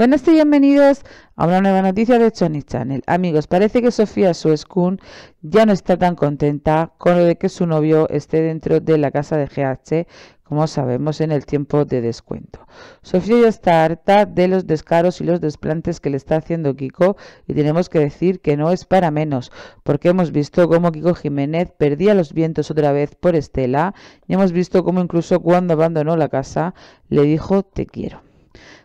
Buenas y bienvenidos a una nueva noticia de Sony Channel. Amigos, parece que Sofía Suescun ya no está tan contenta con lo de que su novio esté dentro de la casa de GH, como sabemos, en el tiempo de descuento. Sofía ya está harta de los descaros y los desplantes que le está haciendo Kiko y tenemos que decir que no es para menos, porque hemos visto cómo Kiko Jiménez perdía los vientos otra vez por Estela y hemos visto cómo incluso cuando abandonó la casa le dijo te quiero.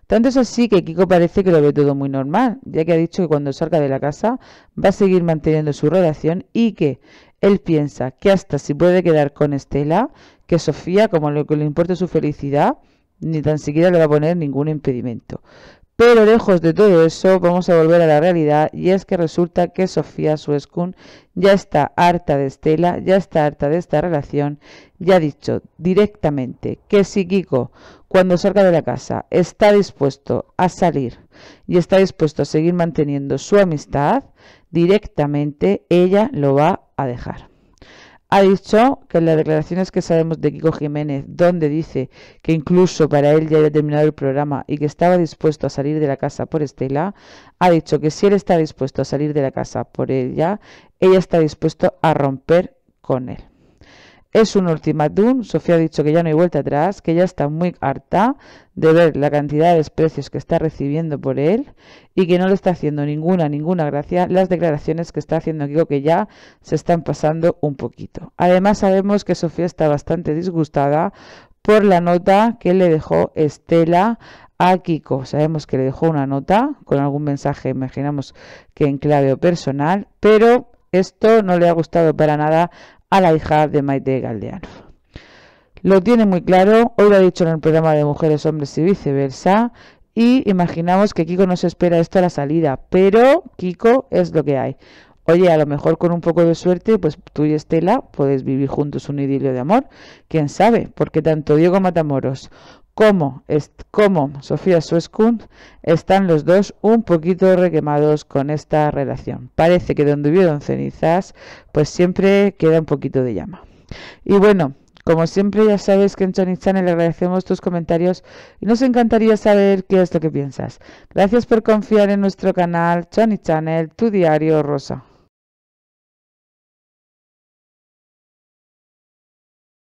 Tanto es así que Kiko parece que lo ve todo muy normal, ya que ha dicho que cuando salga de la casa va a seguir manteniendo su relación y que él piensa que hasta si puede quedar con Estela, que Sofía, como lo que le importa su felicidad, ni tan siquiera le va a poner ningún impedimento. Pero lejos de todo eso, vamos a volver a la realidad y es que resulta que Sofía Suescun ya está harta de Estela, ya está harta de esta relación, ya ha dicho directamente que si Kiko, cuando salga de la casa, está dispuesto a salir y está dispuesto a seguir manteniendo su amistad, directamente ella lo va a dejar ha dicho que en las declaraciones que sabemos de Kiko Jiménez, donde dice que incluso para él ya había terminado el programa y que estaba dispuesto a salir de la casa por Estela, ha dicho que si él está dispuesto a salir de la casa por ella, ella está dispuesto a romper con él. Es un ultimátum, Sofía ha dicho que ya no hay vuelta atrás, que ya está muy harta de ver la cantidad de desprecios que está recibiendo por él y que no le está haciendo ninguna, ninguna gracia las declaraciones que está haciendo Kiko que ya se están pasando un poquito. Además sabemos que Sofía está bastante disgustada por la nota que le dejó Estela a Kiko. Sabemos que le dejó una nota con algún mensaje, imaginamos que en clave o personal, pero esto no le ha gustado para nada a la hija de Maite Galdeano. Lo tiene muy claro, hoy lo ha dicho en el programa de Mujeres, Hombres y Viceversa, y imaginamos que Kiko no se espera esto a la salida, pero Kiko es lo que hay. Oye, a lo mejor con un poco de suerte, pues tú y Estela podéis vivir juntos un idilio de amor. ¿Quién sabe? Porque tanto Diego Matamoros como, Sofía Suescund están los dos un poquito requemados con esta relación. Parece que donde hubieron cenizas, pues siempre queda un poquito de llama. Y bueno, como siempre ya sabes que en Johnny le agradecemos tus comentarios y nos encantaría saber qué es lo que piensas. Gracias por confiar en nuestro canal Choni Channel, tu diario rosa.